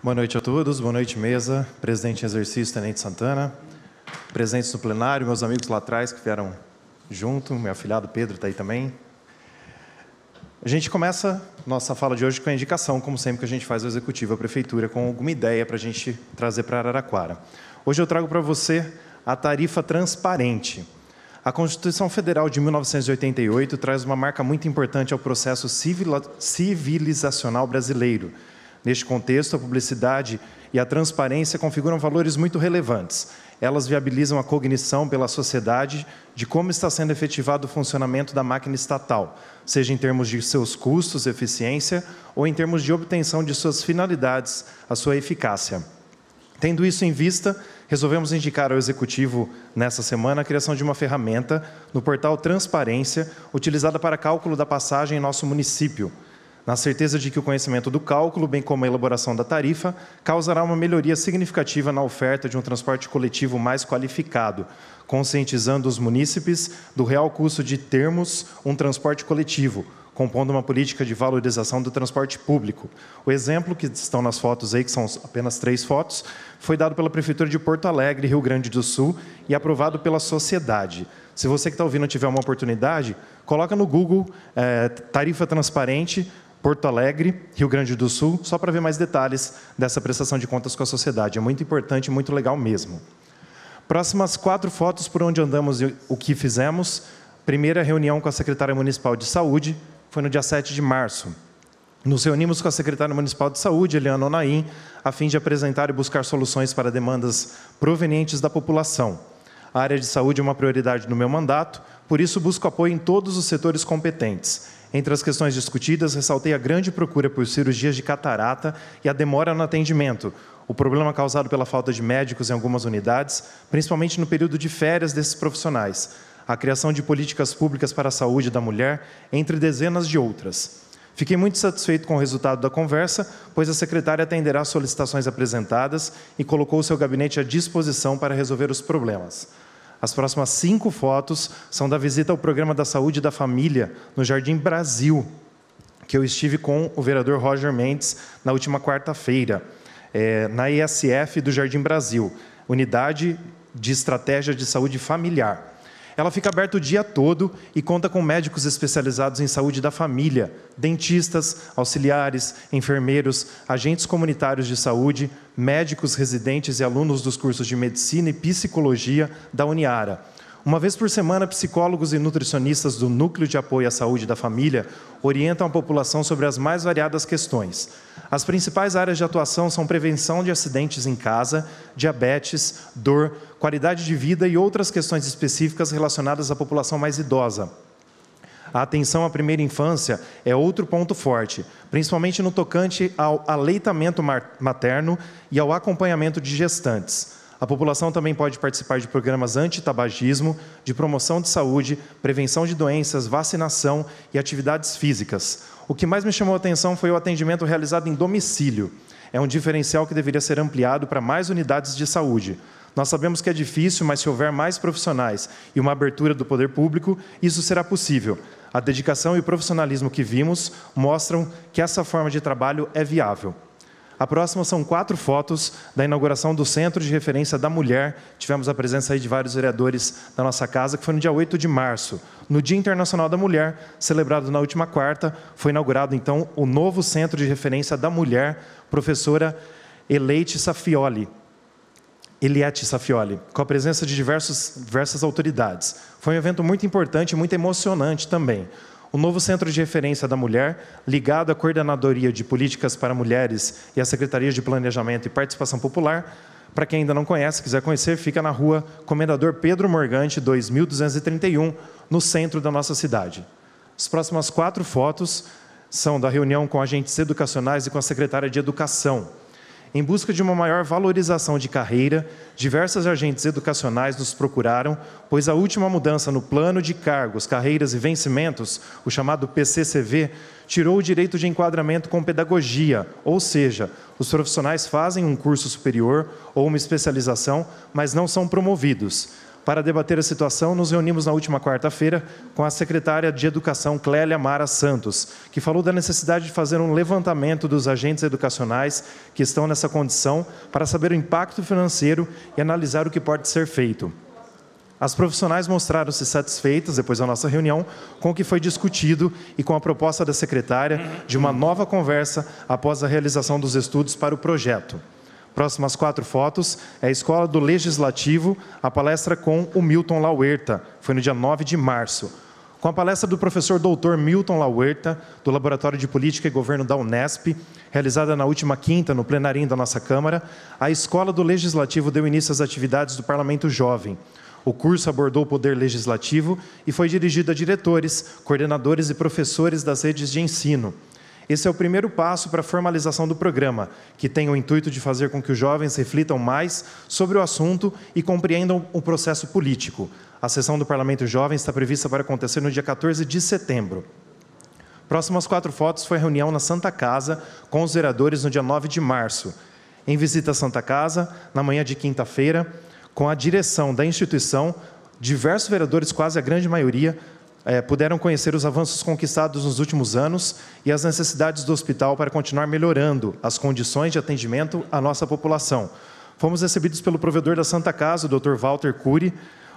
Boa noite a todos, boa noite mesa, presidente em exercício, Tenente Santana, presentes no plenário, meus amigos lá atrás que vieram junto, meu afilhado Pedro está aí também. A gente começa nossa fala de hoje com a indicação, como sempre que a gente faz o Executivo, a Prefeitura, com alguma ideia para a gente trazer para Araraquara. Hoje eu trago para você a tarifa transparente. A Constituição Federal de 1988 traz uma marca muito importante ao processo civilizacional brasileiro, Neste contexto, a publicidade e a transparência configuram valores muito relevantes. Elas viabilizam a cognição pela sociedade de como está sendo efetivado o funcionamento da máquina estatal, seja em termos de seus custos, eficiência, ou em termos de obtenção de suas finalidades, a sua eficácia. Tendo isso em vista, resolvemos indicar ao executivo nessa semana a criação de uma ferramenta no portal Transparência, utilizada para cálculo da passagem em nosso município na certeza de que o conhecimento do cálculo, bem como a elaboração da tarifa, causará uma melhoria significativa na oferta de um transporte coletivo mais qualificado, conscientizando os munícipes do real custo de termos um transporte coletivo, compondo uma política de valorização do transporte público. O exemplo que estão nas fotos aí, que são apenas três fotos, foi dado pela Prefeitura de Porto Alegre, Rio Grande do Sul, e aprovado pela sociedade. Se você que está ouvindo tiver uma oportunidade, coloca no Google é, tarifa transparente Porto Alegre, Rio Grande do Sul, só para ver mais detalhes dessa prestação de contas com a sociedade. É muito importante, muito legal mesmo. Próximas quatro fotos por onde andamos e o que fizemos. Primeira reunião com a secretária municipal de saúde foi no dia 7 de março. Nos reunimos com a secretária municipal de saúde, Eliana Onaim, a fim de apresentar e buscar soluções para demandas provenientes da população. A área de saúde é uma prioridade no meu mandato, por isso busco apoio em todos os setores competentes entre as questões discutidas, ressaltei a grande procura por cirurgias de catarata e a demora no atendimento, o problema causado pela falta de médicos em algumas unidades, principalmente no período de férias desses profissionais, a criação de políticas públicas para a saúde da mulher, entre dezenas de outras. Fiquei muito satisfeito com o resultado da conversa, pois a secretária atenderá as solicitações apresentadas e colocou o seu gabinete à disposição para resolver os problemas. As próximas cinco fotos são da visita ao programa da saúde da família no Jardim Brasil, que eu estive com o vereador Roger Mendes na última quarta-feira, é, na ISF do Jardim Brasil, Unidade de Estratégia de Saúde Familiar. Ela fica aberta o dia todo e conta com médicos especializados em saúde da família, dentistas, auxiliares, enfermeiros, agentes comunitários de saúde, médicos residentes e alunos dos cursos de medicina e psicologia da Uniara uma vez por semana, psicólogos e nutricionistas do Núcleo de Apoio à Saúde da Família orientam a população sobre as mais variadas questões. As principais áreas de atuação são prevenção de acidentes em casa, diabetes, dor, qualidade de vida e outras questões específicas relacionadas à população mais idosa. A atenção à primeira infância é outro ponto forte, principalmente no tocante ao aleitamento materno e ao acompanhamento de gestantes. A população também pode participar de programas anti-tabagismo, de promoção de saúde, prevenção de doenças, vacinação e atividades físicas. O que mais me chamou a atenção foi o atendimento realizado em domicílio. É um diferencial que deveria ser ampliado para mais unidades de saúde. Nós sabemos que é difícil, mas se houver mais profissionais e uma abertura do poder público, isso será possível. A dedicação e o profissionalismo que vimos mostram que essa forma de trabalho é viável. A próxima são quatro fotos da inauguração do Centro de Referência da Mulher. Tivemos a presença aí de vários vereadores da nossa casa, que foi no dia 8 de março. No Dia Internacional da Mulher, celebrado na última quarta, foi inaugurado então o novo Centro de Referência da Mulher, professora Eleite Safioli. Eliette Safioli, com a presença de diversos, diversas autoridades. Foi um evento muito importante e muito emocionante também. O novo Centro de Referência da Mulher, ligado à Coordenadoria de Políticas para Mulheres e à Secretaria de Planejamento e Participação Popular, para quem ainda não conhece, quiser conhecer, fica na rua Comendador Pedro Morgante, 2231, no centro da nossa cidade. As próximas quatro fotos são da reunião com agentes educacionais e com a secretária de Educação. Em busca de uma maior valorização de carreira, diversas agentes educacionais nos procuraram, pois a última mudança no plano de cargos, carreiras e vencimentos, o chamado PCCV, tirou o direito de enquadramento com pedagogia, ou seja, os profissionais fazem um curso superior ou uma especialização, mas não são promovidos. Para debater a situação, nos reunimos na última quarta-feira com a secretária de Educação Clélia Mara Santos, que falou da necessidade de fazer um levantamento dos agentes educacionais que estão nessa condição para saber o impacto financeiro e analisar o que pode ser feito. As profissionais mostraram-se satisfeitas, depois da nossa reunião, com o que foi discutido e com a proposta da secretária de uma nova conversa após a realização dos estudos para o projeto. Próximas quatro fotos é a Escola do Legislativo, a palestra com o Milton Lauerta, foi no dia 9 de março. Com a palestra do professor doutor Milton Lauerta, do Laboratório de Política e Governo da Unesp, realizada na última quinta no plenarinho da nossa Câmara, a Escola do Legislativo deu início às atividades do Parlamento Jovem. O curso abordou o poder legislativo e foi dirigido a diretores, coordenadores e professores das redes de ensino. Esse é o primeiro passo para a formalização do programa, que tem o intuito de fazer com que os jovens reflitam mais sobre o assunto e compreendam o processo político. A sessão do Parlamento Jovem está prevista para acontecer no dia 14 de setembro. Próximas quatro fotos foi a reunião na Santa Casa com os vereadores no dia 9 de março. Em visita à Santa Casa, na manhã de quinta-feira, com a direção da instituição, diversos vereadores, quase a grande maioria, é, puderam conhecer os avanços conquistados nos últimos anos e as necessidades do hospital para continuar melhorando as condições de atendimento à nossa população. Fomos recebidos pelo provedor da Santa Casa, o Dr. Walter Cury,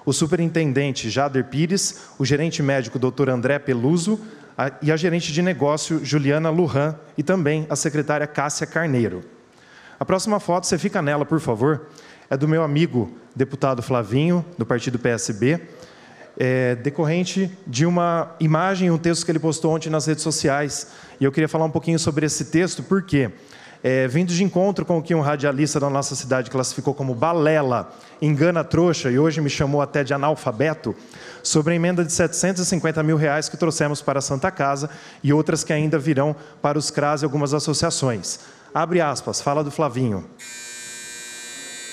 o superintendente Jader Pires, o gerente médico Dr. André Peluso a, e a gerente de negócio Juliana Lujan e também a secretária Cássia Carneiro. A próxima foto, você fica nela, por favor, é do meu amigo deputado Flavinho, do partido PSB é, decorrente de uma imagem, um texto que ele postou ontem nas redes sociais. E eu queria falar um pouquinho sobre esse texto, porque É, vindo de encontro com o que um radialista da nossa cidade classificou como balela, engana trouxa, e hoje me chamou até de analfabeto, sobre a emenda de 750 mil reais que trouxemos para a Santa Casa e outras que ainda virão para os CRAS e algumas associações. Abre aspas, fala do Flavinho.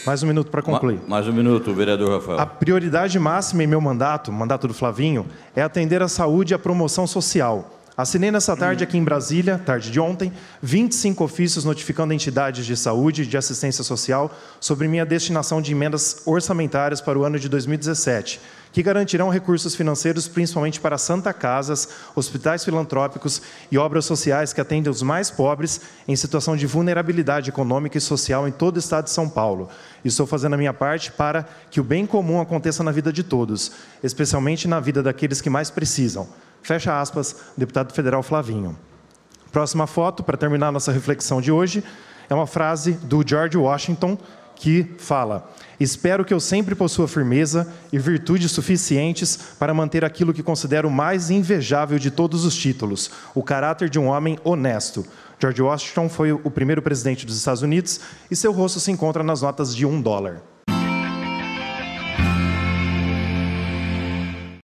Mais um minuto para concluir. mais um minuto, vereador Rafael. A prioridade máxima em meu mandato, mandato do Flavinho, é atender à saúde e à promoção social. Assinei nessa tarde aqui em Brasília, tarde de ontem, 25 ofícios notificando entidades de saúde e de assistência social sobre minha destinação de emendas orçamentárias para o ano de 2017, que garantirão recursos financeiros principalmente para Santa Casas, hospitais filantrópicos e obras sociais que atendem os mais pobres em situação de vulnerabilidade econômica e social em todo o estado de São Paulo. estou fazendo a minha parte para que o bem comum aconteça na vida de todos, especialmente na vida daqueles que mais precisam. Fecha aspas, deputado federal Flavinho. Próxima foto, para terminar nossa reflexão de hoje, é uma frase do George Washington que fala: Espero que eu sempre possua firmeza e virtudes suficientes para manter aquilo que considero mais invejável de todos os títulos, o caráter de um homem honesto. George Washington foi o primeiro presidente dos Estados Unidos e seu rosto se encontra nas notas de um dólar.